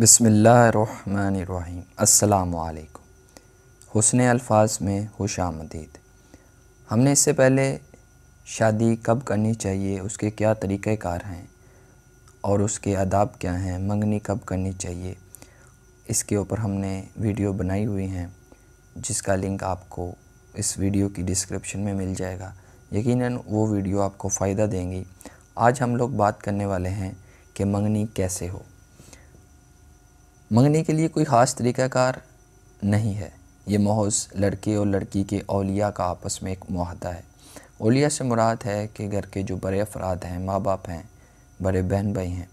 बसमीम् अल्लामक हसन अल्फाज में खुश आमदीद हमने इससे पहले शादी कब करनी चाहिए उसके क्या तरीक़ार हैं और उसके आदाब क्या हैं मंगनी कब करनी चाहिए इसके ऊपर हमने वीडियो बनाई हुई हैं जिसका लिंक आपको इस वीडियो की डिस्क्रिप्शन में मिल जाएगा यकीनन वो वीडियो आपको फ़ायदा देंगी आज हम लोग बात करने वाले हैं कि मंगनी कैसे हो मंगने के लिए कोई ख़ास तरीक़ाकार नहीं है ये महज लड़के और लड़की के अलिया का आपस में एक माहदा है अलिया से मुराद है कि घर के जो बड़े अफराद हैं माँ बाप हैं बड़े बहन भाई हैं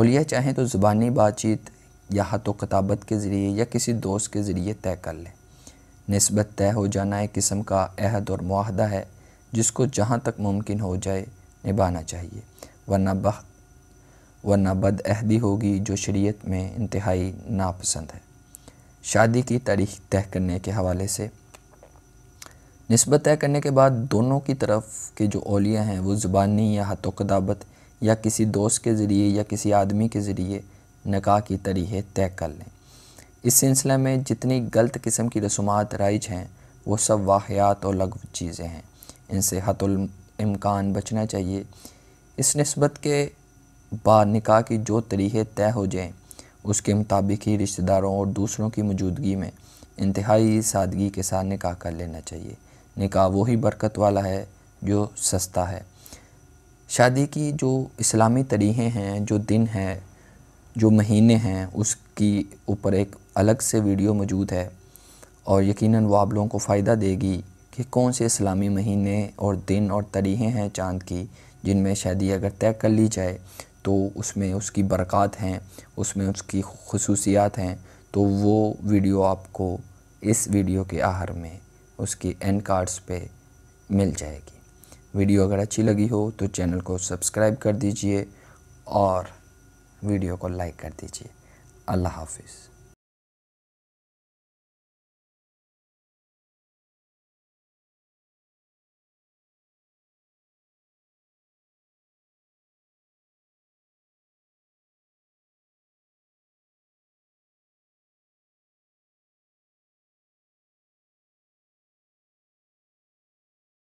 ओलिया चाहें तो ज़ुबानी बातचीत या हाथों तो कताबत के ज़रिए या किसी दोस्त के ज़रिए तय कर लें नस्बत तय हो जाना एक किस्म का अहद और माहदा है जिसको जहाँ तक मुमकिन हो जाए निभाना चाहिए वरना बह वरना बदअहदी होगी जो शरीयत में इंतहाई नापसंद है शादी की तारीख तय करने के हवाले से नस्बत तय करने के बाद दोनों की तरफ के जो ओलिया हैं वो ज़ुबानी या हतोकदाबत या किसी दोस्त के ज़रिए या किसी आदमी के ज़रिए निकाह की तरीह तय कर लें इस सिलसिले में जितनी गलत किस्म की रसूमात राइज हैं वो सब वाहियात और लग चीज़ें हैं इनसे हतुल इम्कान बचना चाहिए इस नस्बत के बा निकाह की जो तरीक़े तय हो जाएं उसके मुताबिक ही रिश्तेदारों और दूसरों की मौजूदगी में इंतहाई सादगी के साथ निकाह कर लेना चाहिए निकाह वही बरकत वाला है जो सस्ता है शादी की जो इस्लामी तरीक़े हैं जो दिन हैं जो महीने हैं उसकी ऊपर एक अलग से वीडियो मौजूद है और यकीनन वो आप लोगों को फ़ायदा देगी कि कौन से इस्लामी महीने और दिन और तरीक़े हैं चांद की जिनमें शादी अगर तय कर ली जाए तो उसमें उसकी बरक़ात हैं उसमें उसकी खसूसियात हैं तो वो वीडियो आपको इस वीडियो के आहर में उसकी एंड कार्ड्स पे मिल जाएगी वीडियो अगर अच्छी लगी हो तो चैनल को सब्सक्राइब कर दीजिए और वीडियो को लाइक कर दीजिए अल्लाह हाफिज़